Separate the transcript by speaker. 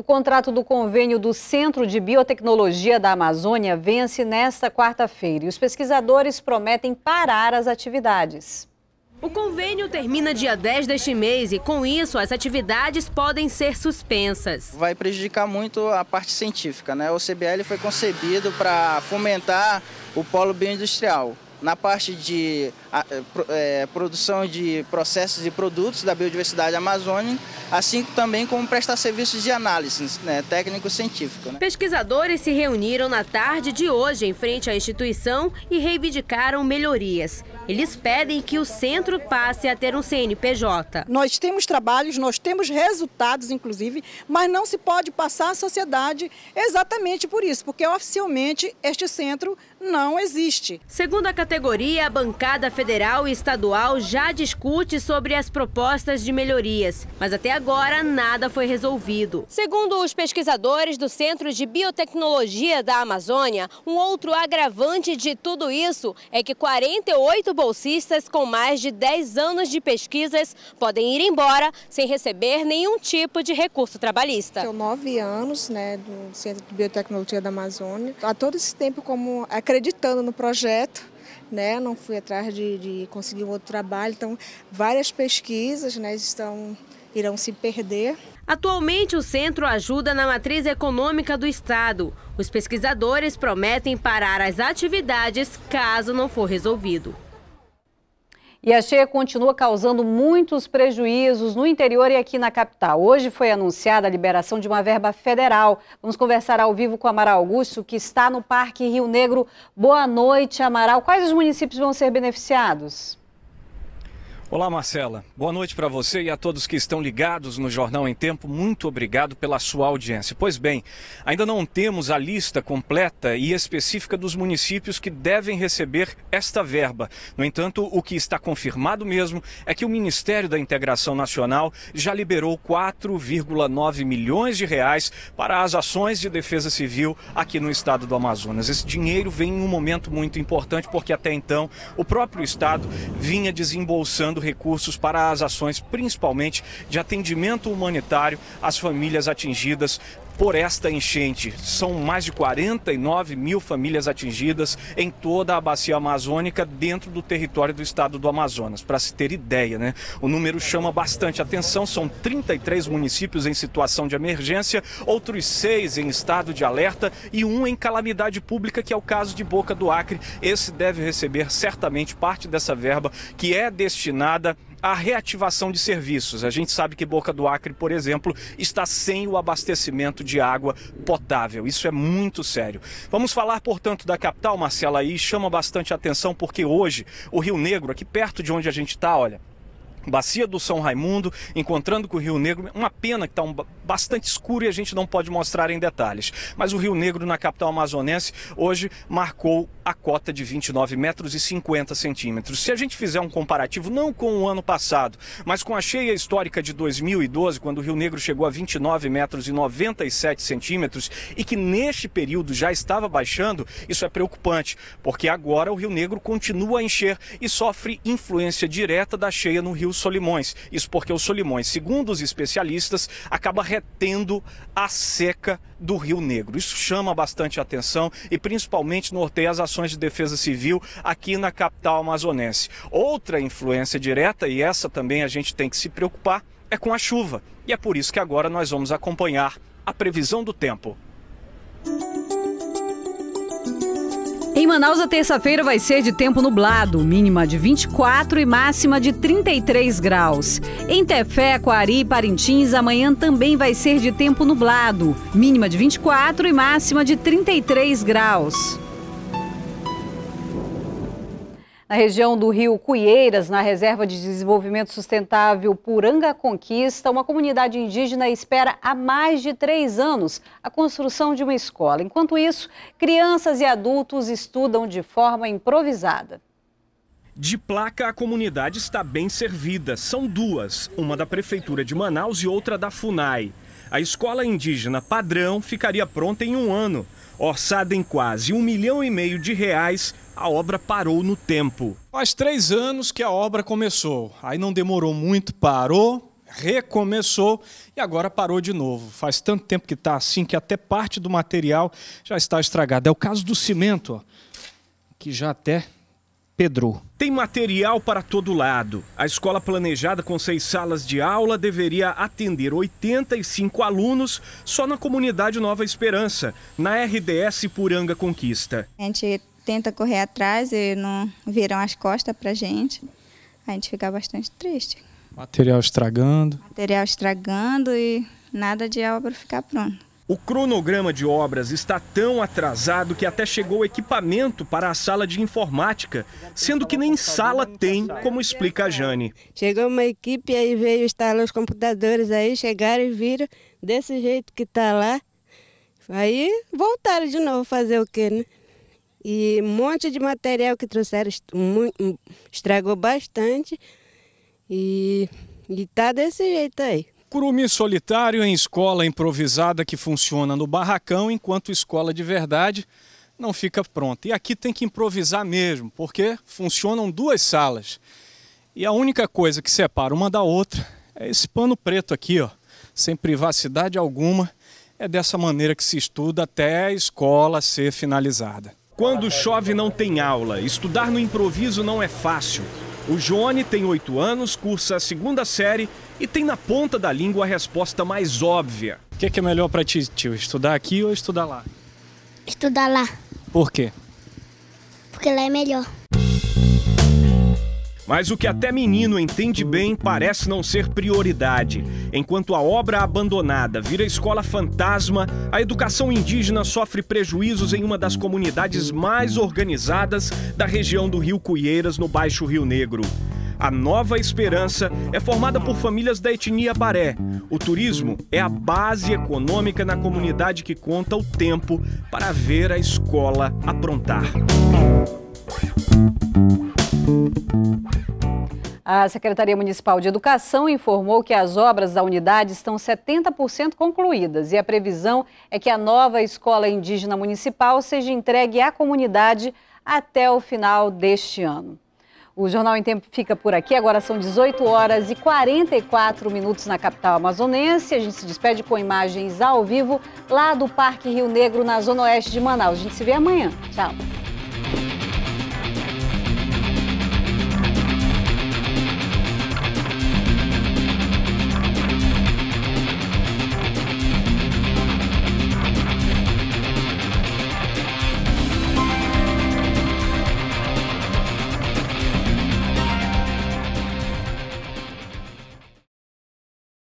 Speaker 1: O contrato do convênio do Centro de Biotecnologia da Amazônia vence nesta quarta-feira e os pesquisadores prometem parar as atividades. O convênio termina dia 10 deste mês e, com isso, as atividades podem ser suspensas. Vai prejudicar
Speaker 2: muito a parte
Speaker 1: científica, né? O CBL foi concebido para fomentar o polo
Speaker 2: bioindustrial na parte de é, produção de processos e produtos da biodiversidade amazônica, assim também como prestar serviços de análise né, técnico-científica. Né?
Speaker 1: Pesquisadores se reuniram na tarde de hoje em frente à instituição e reivindicaram melhorias. Eles pedem que o centro passe a ter um CNPJ. Nós temos trabalhos, nós temos resultados, inclusive, mas não se pode passar à sociedade exatamente por isso, porque oficialmente este centro não existe. Segundo a categoria, a bancada federal e estadual já discute sobre as propostas de melhorias, mas até agora nada foi resolvido. Segundo os pesquisadores do Centro de Biotecnologia da Amazônia, um outro agravante de tudo isso é que 48 bolsistas com mais de 10 anos de pesquisas podem ir embora sem receber nenhum tipo de recurso trabalhista. São nove anos né, do Centro de Biotecnologia da Amazônia. Há todo esse tempo como acreditando no projeto, né? Não fui atrás de, de conseguir um outro trabalho. Então, várias pesquisas, né, estão irão se perder. Atualmente, o centro ajuda na matriz econômica do Estado. Os pesquisadores prometem parar as atividades caso não for resolvido. E a cheia continua causando muitos prejuízos no interior e aqui na capital. Hoje foi anunciada a liberação de uma verba federal. Vamos conversar ao vivo com Amaral Augusto, que está no Parque Rio Negro. Boa noite, Amaral. Quais os municípios vão ser beneficiados?
Speaker 2: Olá, Marcela. Boa noite para você e a todos que estão ligados no Jornal em Tempo. Muito obrigado pela sua audiência. Pois bem, ainda não temos a lista completa e específica dos municípios que devem receber esta verba. No entanto, o que está confirmado mesmo é que o Ministério da Integração Nacional já liberou 4,9 milhões de reais para as ações de defesa civil aqui no estado do Amazonas. Esse dinheiro vem em um momento muito importante porque até então o próprio estado vinha desembolsando destinando recursos para as ações, principalmente de atendimento humanitário às famílias atingidas por esta enchente. São mais de 49 mil famílias atingidas em toda a bacia amazônica dentro do território do estado do Amazonas. Para se ter ideia, né? O número chama bastante atenção. São 33 municípios em situação de emergência, outros seis em estado de alerta e um em calamidade pública, que é o caso de Boca do Acre. Esse deve receber certamente parte dessa verba que é destinada a reativação de serviços. A gente sabe que Boca do Acre, por exemplo, está sem o abastecimento de água potável. Isso é muito sério. Vamos falar, portanto, da capital, Marcela, e chama bastante atenção porque hoje o Rio Negro, aqui perto de onde a gente está, olha, Bacia do São Raimundo, encontrando com o Rio Negro. Uma pena que está um, bastante escuro e a gente não pode mostrar em detalhes. Mas o Rio Negro, na capital amazonense, hoje marcou a cota de 29 metros e 50 centímetros. Se a gente fizer um comparativo, não com o ano passado, mas com a cheia histórica de 2012, quando o Rio Negro chegou a 29 metros e 97 centímetros e que neste período já estava baixando, isso é preocupante, porque agora o Rio Negro continua a encher e sofre influência direta da cheia no Rio o Solimões. Isso porque o Solimões, segundo os especialistas, acaba retendo a seca do Rio Negro. Isso chama bastante atenção e principalmente norteia as ações de defesa civil aqui na capital amazonense. Outra influência direta, e essa também a gente tem que se preocupar, é com a chuva. E é por isso que agora nós vamos acompanhar a previsão do tempo.
Speaker 1: Manaus, a terça-feira vai ser de tempo nublado, mínima de 24 e máxima de 33 graus. Em Tefé, Coari e Parintins, amanhã também vai ser de tempo nublado, mínima de 24 e máxima de 33 graus na região do Rio Cuieiras, na Reserva de Desenvolvimento Sustentável Puranga Conquista, uma comunidade indígena espera há mais de três anos a construção de uma escola. Enquanto isso, crianças e adultos estudam de forma improvisada.
Speaker 2: De placa, a comunidade está bem servida. São duas, uma da Prefeitura de Manaus e outra da FUNAI. A escola indígena padrão ficaria pronta em um ano, orçada em quase um milhão e meio de reais a obra parou no tempo. Faz três anos que a obra começou. Aí não demorou muito, parou, recomeçou e agora parou de novo. Faz tanto tempo que está assim que até parte do material já está estragado. É o caso do cimento, ó, que já até pedrou. Tem material para todo lado. A escola planejada com seis salas de aula deveria atender 85 alunos só na comunidade Nova Esperança, na RDS Puranga Conquista.
Speaker 1: A gente tenta correr atrás e não viram as costas para gente. A gente fica bastante triste.
Speaker 2: Material estragando.
Speaker 1: Material estragando e nada de obra ficar pronto.
Speaker 2: O cronograma de obras está tão atrasado que até chegou equipamento para a sala de informática, sendo que nem sala tem, como explica a Jane. Chegou uma equipe
Speaker 1: aí veio instalar os computadores aí, chegaram e viram desse jeito que está lá. Aí voltaram de novo fazer o quê, né? E um monte de material que trouxeram hum, estragou bastante. E, está desse jeito aí.
Speaker 2: Curumi Solitário em escola improvisada que funciona no barracão, enquanto escola de verdade não fica pronta. E aqui tem que improvisar mesmo, porque funcionam duas salas. E a única coisa que separa uma da outra é esse pano preto aqui, ó, sem privacidade alguma. É dessa maneira que se estuda até a escola ser finalizada. Quando chove, não tem aula. Estudar no improviso não é fácil. O Johnny tem oito anos, cursa a segunda série e tem na ponta da língua a resposta mais óbvia. O que, é que, é melhor para ti, tio? Estudar aqui ou estudar lá?
Speaker 1: Estudar lá. Por quê? Porque lá é melhor.
Speaker 2: Mas o que até menino entende bem parece não ser prioridade. Enquanto a obra abandonada vira escola fantasma, a educação indígena sofre prejuízos em uma das comunidades mais organizadas da região do Rio Cuieiras, no Baixo Rio Negro. A Nova Esperança é formada por famílias da etnia Baré. O turismo é a base econômica na comunidade que conta o tempo para ver a escola aprontar.
Speaker 1: A Secretaria Municipal de Educação informou que as obras da unidade estão 70% concluídas e a previsão é que a nova escola indígena municipal seja entregue à comunidade até o final deste ano. O Jornal em Tempo fica por aqui. Agora são 18 horas e 44 minutos na capital amazonense. A gente se despede com imagens ao vivo lá do Parque Rio Negro, na zona oeste de Manaus. A gente se vê amanhã. Tchau.